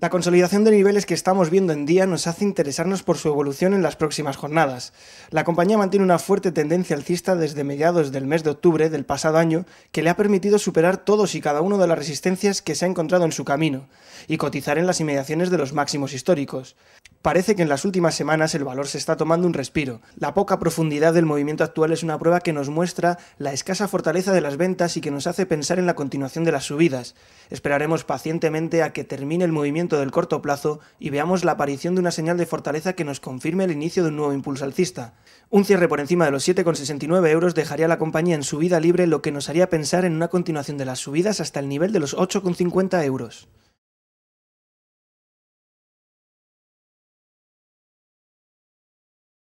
La consolidación de niveles que estamos viendo en día nos hace interesarnos por su evolución en las próximas jornadas. La compañía mantiene una fuerte tendencia alcista desde mediados del mes de octubre del pasado año que le ha permitido superar todos y cada uno de las resistencias que se ha encontrado en su camino y cotizar en las inmediaciones de los máximos históricos. Parece que en las últimas semanas el valor se está tomando un respiro. La poca profundidad del movimiento actual es una prueba que nos muestra la escasa fortaleza de las ventas y que nos hace pensar en la continuación de las subidas. Esperaremos pacientemente a que termine el movimiento del corto plazo y veamos la aparición de una señal de fortaleza que nos confirme el inicio de un nuevo impulso alcista. Un cierre por encima de los 7,69 euros dejaría a la compañía en subida libre, lo que nos haría pensar en una continuación de las subidas hasta el nivel de los 8,50 euros.